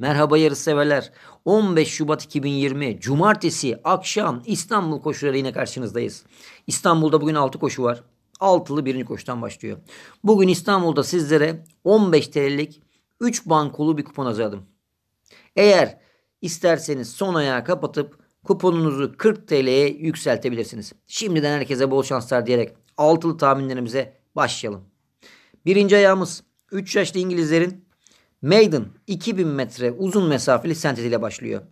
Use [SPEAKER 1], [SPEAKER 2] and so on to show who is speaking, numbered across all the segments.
[SPEAKER 1] Merhaba yarışseverler. 15 Şubat 2020 Cumartesi akşam İstanbul koşuları yine karşınızdayız. İstanbul'da bugün 6 koşu var. Altılı birinci koşudan başlıyor. Bugün İstanbul'da sizlere 15 TL'lik 3 bankolu bir kupon hazırladım. Eğer isterseniz son ayağı kapatıp kuponunuzu 40 TL'ye yükseltebilirsiniz. Şimdiden herkese bol şanslar diyerek altılı tahminlerimize başlayalım. Birinci ayağımız 3 yaşlı İngilizlerin Maiden 2000 metre uzun mesafeli sentetiyle başlıyor.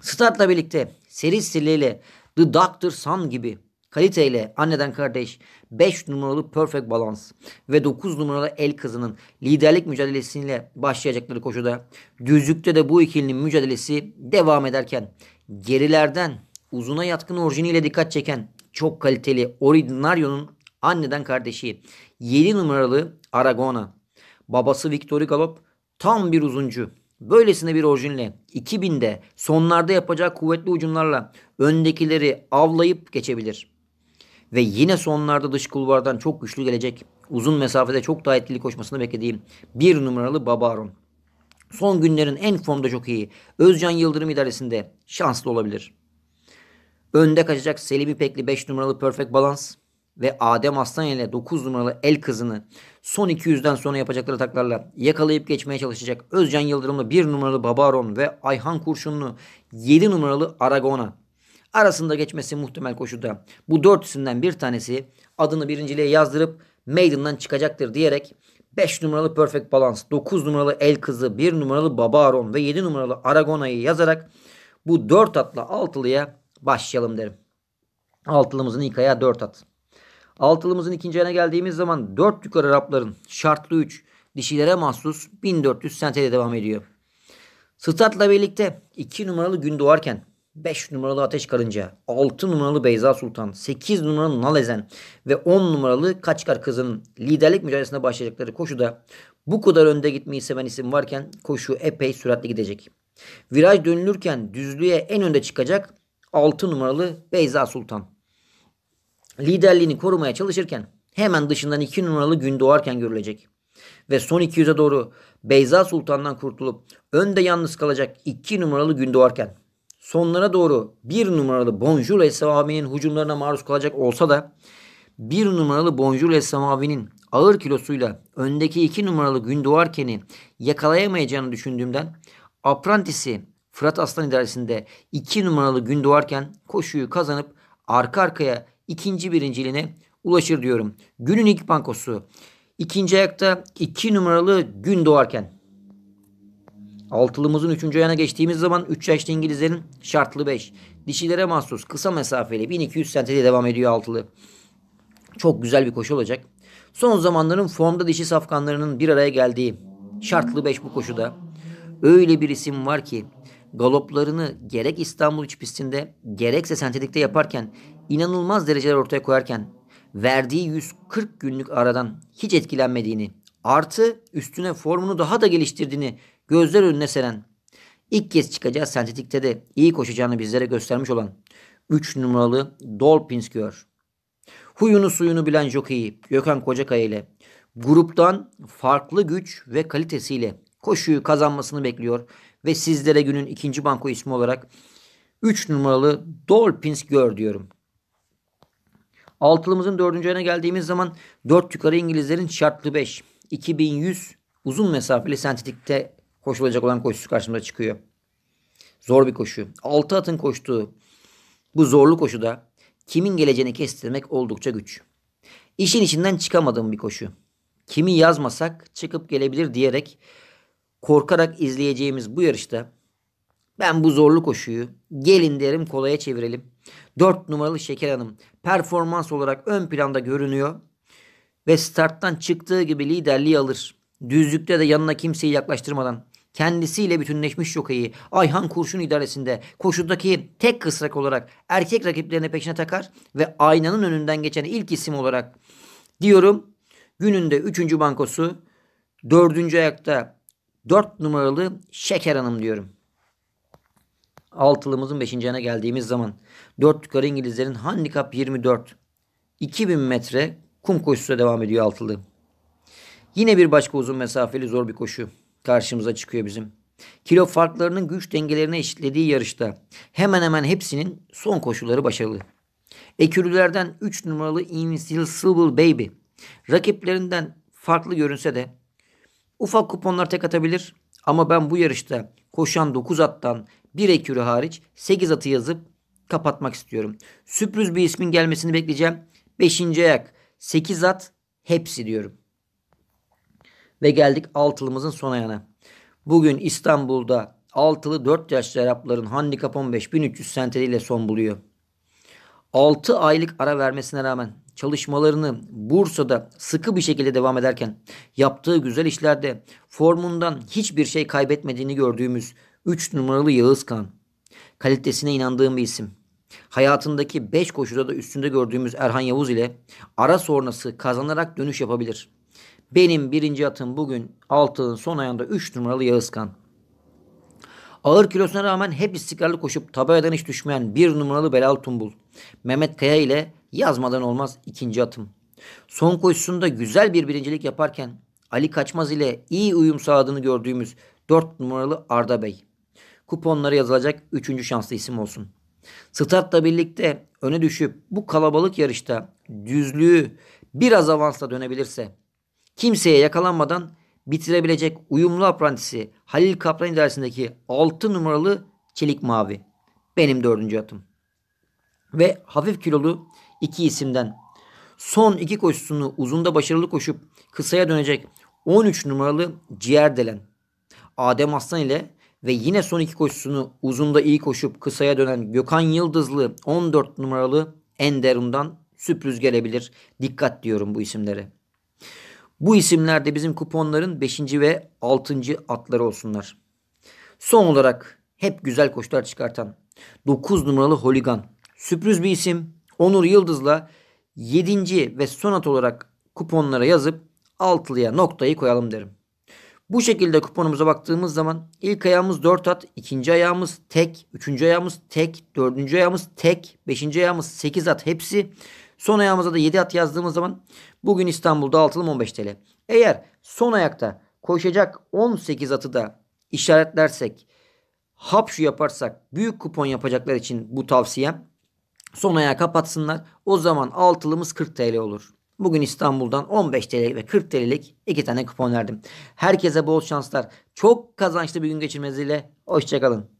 [SPEAKER 1] Start'la birlikte seri stiliyle The Doctor Sun gibi kaliteyle anneden kardeş 5 numaralı Perfect Balance ve 9 numaralı El Kızı'nın liderlik mücadelesiyle başlayacakları koşuda düzlükte de bu ikilinin mücadelesi devam ederken gerilerden uzuna yatkın orijiniyle dikkat çeken çok kaliteli Ordinario'nun anneden kardeşi 7 numaralı Aragona. Babası Victory Galop Tam bir uzuncu. Böylesine bir orijinle 2000'de sonlarda yapacak kuvvetli ucumlarla öndekileri avlayıp geçebilir. Ve yine sonlarda dış kulvardan çok güçlü gelecek uzun mesafede çok daha etkili koşmasını beklediğim bir numaralı Babaron. Son günlerin en formda çok iyi. Özcan Yıldırım idaresinde şanslı olabilir. Önde kaçacak Selim İpekli 5 numaralı Perfect Balance ve Adem Aslan ile 9 numaralı El Kızını son 200'den sonra yapacakları ataklarla yakalayıp geçmeye çalışacak Özcan Yıldırımlı 1 numaralı Babaron ve Ayhan Kurşunlu 7 numaralı Aragona arasında geçmesi muhtemel koşuda bu dört isimden bir tanesi adını birinciliğe yazdırıp meydandan çıkacaktır diyerek 5 numaralı Perfect Balance, 9 numaralı El Kızı, 1 numaralı Babaron ve 7 numaralı Aragona'yı yazarak bu 4 atla altılıya başlayalım derim. Altılımızın ilk ayağı 4 at. Altılımızın ikinci ayına geldiğimiz zaman 4 yukarı Arapların şartlı 3 dişilere mahsus 1400 sentede devam ediyor. Stat'la birlikte 2 numaralı gün doğarken 5 numaralı Ateş Karınca, 6 numaralı Beyza Sultan, 8 numaralı Nalezen ve 10 numaralı Kaçkar Kızı'nın liderlik mücadelesine başlayacakları koşuda bu kadar önde gitmeyi seven isim varken koşu epey süratli gidecek. Viraj dönülürken düzlüğe en önde çıkacak 6 numaralı Beyza Sultan liderliğini korumaya çalışırken hemen dışından iki numaralı gün doğarken görülecek. Ve son 200'e doğru Beyza Sultan'dan kurtulup önde yalnız kalacak iki numaralı gün doğarken sonlara doğru bir numaralı Bonjour Le Savavi'nin hücumlarına maruz kalacak olsa da bir numaralı Bonjour Le ağır kilosuyla öndeki iki numaralı gün doğarkeni yakalayamayacağını düşündüğümden Aprantisi Fırat Aslan idaresinde iki numaralı gün doğarken koşuyu kazanıp arka arkaya ikinci birinciliğine ulaşır diyorum. Günün ilk bankosu. İkinci ayakta iki numaralı gün doğarken. Altılımızın üçüncü ayağına geçtiğimiz zaman 3 yaşlı İngilizlerin şartlı 5. Dişilere mahsus kısa mesafeli 1200 sentede devam ediyor altılı. Çok güzel bir koşu olacak. Son zamanların formda dişi safkanlarının bir araya geldiği şartlı 5 bu koşuda. Öyle bir isim var ki galoplarını gerek İstanbul iç pistinde gerekse sentetikte yaparken inanılmaz dereceler ortaya koyarken verdiği 140 günlük aradan hiç etkilenmediğini artı üstüne formunu daha da geliştirdiğini gözler önüne seren ilk kez çıkacağı sentetikte de iyi koşacağını bizlere göstermiş olan 3 numaralı Dolpins gör. Huyunu suyunu bilen jokeyi Gökhan Kocakaya ile gruptan farklı güç ve kalitesiyle koşuyu kazanmasını bekliyor ve sizlere günün ikinci banko ismi olarak 3 numaralı Dolphins gör diyorum. Altılımızın dördüncü ayına geldiğimiz zaman 4 yukarı İngilizlerin şartlı 5. 2100 uzun mesafeli sentetikte koşulacak olan koşusu karşımıza çıkıyor. Zor bir koşu. 6 atın koştuğu bu zorlu koşuda kimin geleceğini kestirmek oldukça güç. İşin içinden çıkamadığım bir koşu. Kimi yazmasak çıkıp gelebilir diyerek korkarak izleyeceğimiz bu yarışta ben bu zorlu koşuyu gelin derim kolaya çevirelim. 4 numaralı Şeker Hanım performans olarak ön planda görünüyor ve starttan çıktığı gibi liderliği alır. Düzlükte de yanına kimseyi yaklaştırmadan kendisiyle bütünleşmiş yokayı Ayhan Kurşun idaresinde koşudaki tek kısrak olarak erkek rakiplerine peşine takar ve aynanın önünden geçen ilk isim olarak diyorum gününde 3. bankosu 4. ayakta 4 numaralı Şeker Hanım diyorum. Altılımızın 5. ayına geldiğimiz zaman 4 yukarı İngilizlerin handikap 24. 2000 metre kum koşusuna devam ediyor altılı. Yine bir başka uzun mesafeli zor bir koşu karşımıza çıkıyor bizim. Kilo farklarının güç dengelerine eşitlediği yarışta hemen hemen hepsinin son koşuları başarılı. Ekürülerden 3 numaralı Invincible Silver Baby rakiplerinden farklı görünse de Ufak kuponlar tek atabilir ama ben bu yarışta koşan 9 attan 1 ekürü hariç 8 atı yazıp kapatmak istiyorum. Sürpriz bir ismin gelmesini bekleyeceğim. 5. ayak 8 at hepsi diyorum. Ve geldik altılımızın son ayağına. Bugün İstanbul'da altılı 4 yaşlı Arapların handikap 15 1300 senteliyle son buluyor. 6 aylık ara vermesine rağmen çalışmalarını Bursa'da sıkı bir şekilde devam ederken yaptığı güzel işlerde formundan hiçbir şey kaybetmediğini gördüğümüz 3 numaralı Yağız Kan. Kalitesine inandığım bir isim. Hayatındaki 5 koşuda da üstünde gördüğümüz Erhan Yavuz ile ara sonrası kazanarak dönüş yapabilir. Benim birinci atım bugün 6'nın son ayında 3 numaralı Yağız Kan. Ağır kilosuna rağmen hep istikrarlı koşup tabeladan hiç düşmeyen 1 numaralı Belal Tumbul. Mehmet Kaya ile yazmadan olmaz ikinci atım. Son koşusunda güzel bir birincilik yaparken Ali Kaçmaz ile iyi uyum sağladığını gördüğümüz 4 numaralı Arda Bey. Kuponlara yazılacak 3. şanslı isim olsun. Startla birlikte öne düşüp bu kalabalık yarışta düzlüğü biraz avansla dönebilirse kimseye yakalanmadan bitirebilecek uyumlu aprantisi Halil Kaplan idaresindeki 6 numaralı Çelik Mavi. Benim dördüncü atım ve hafif kilolu iki isimden son iki koşusunu uzunda başarılı koşup kısaya dönecek 13 numaralı Ciğer Delen, Adem Aslan ile ve yine son iki koşusunu uzunda iyi koşup kısaya dönen Gökhan Yıldızlı 14 numaralı Enderun'dan sürpriz gelebilir. Dikkat diyorum bu isimlere. Bu isimlerde bizim kuponların 5. ve 6. atları olsunlar. Son olarak hep güzel koşular çıkartan 9 numaralı Holigan Sürpriz bir isim Onur Yıldız'la 7. ve son at olarak kuponlara yazıp altılıya noktayı koyalım derim. Bu şekilde kuponumuza baktığımız zaman ilk ayağımız 4 at, ikinci ayağımız tek, üçüncü ayağımız tek, dördüncü ayağımız tek, beşinci ayağımız 8 at hepsi. Son ayağımıza da 7 at yazdığımız zaman bugün İstanbul'da altılım 15 TL. Eğer son ayakta koşacak 18 atı da işaretlersek, hap şu yaparsak büyük kupon yapacaklar için bu tavsiyem Son ayağı kapatsınlar. O zaman altılımız 40 TL olur. Bugün İstanbul'dan 15 TL ve 40 TL'lik iki tane kupon verdim. Herkese bol şanslar. Çok kazançlı bir gün geçirmesiyle hoşçakalın.